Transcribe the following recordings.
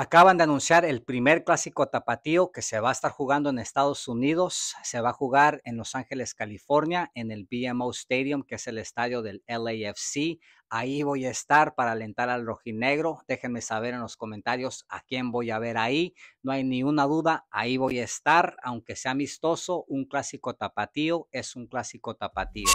Acaban de anunciar el primer clásico tapatío que se va a estar jugando en Estados Unidos. Se va a jugar en Los Ángeles, California, en el BMO Stadium, que es el estadio del LAFC. Ahí voy a estar para alentar al rojinegro. Déjenme saber en los comentarios a quién voy a ver ahí. No hay ni duda, ahí voy a estar. Aunque sea amistoso, un clásico tapatío es un clásico tapatío.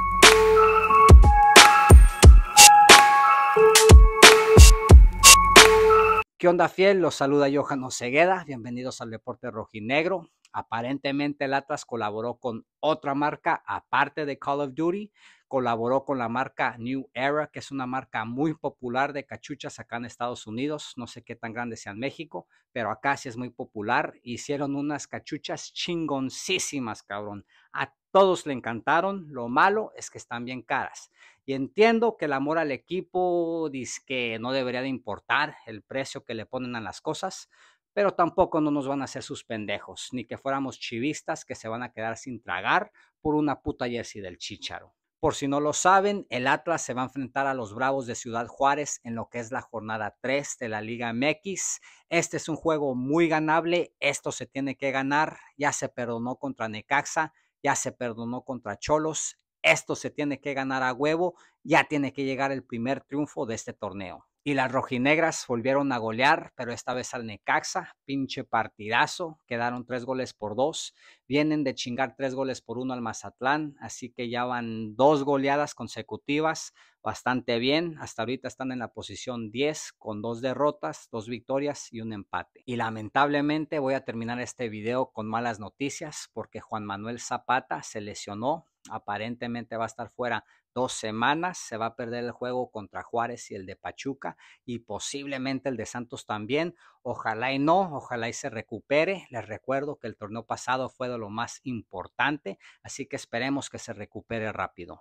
¿Qué onda, fiel? Los saluda Johan Osegueda. Bienvenidos al Deporte Rojinegro. Aparentemente, Latas colaboró con otra marca, aparte de Call of Duty. Colaboró con la marca New Era, que es una marca muy popular de cachuchas acá en Estados Unidos. No sé qué tan grande sea en México, pero acá sí es muy popular. Hicieron unas cachuchas chingoncísimas, cabrón. A todos le encantaron. Lo malo es que están bien caras. Y entiendo que el amor al equipo dice que no debería de importar el precio que le ponen a las cosas, pero tampoco no nos van a hacer sus pendejos, ni que fuéramos chivistas que se van a quedar sin tragar por una puta jersey del chícharo. Por si no lo saben, el Atlas se va a enfrentar a los Bravos de Ciudad Juárez en lo que es la jornada 3 de la Liga MX. Este es un juego muy ganable, esto se tiene que ganar, ya se perdonó contra Necaxa, ya se perdonó contra Cholos, esto se tiene que ganar a huevo, ya tiene que llegar el primer triunfo de este torneo. Y las rojinegras volvieron a golear, pero esta vez al Necaxa, pinche partidazo, quedaron tres goles por dos, vienen de chingar tres goles por uno al Mazatlán, así que ya van dos goleadas consecutivas, bastante bien, hasta ahorita están en la posición 10 con dos derrotas, dos victorias y un empate. Y lamentablemente voy a terminar este video con malas noticias porque Juan Manuel Zapata se lesionó aparentemente va a estar fuera dos semanas, se va a perder el juego contra Juárez y el de Pachuca y posiblemente el de Santos también. Ojalá y no, ojalá y se recupere. Les recuerdo que el torneo pasado fue de lo más importante, así que esperemos que se recupere rápido.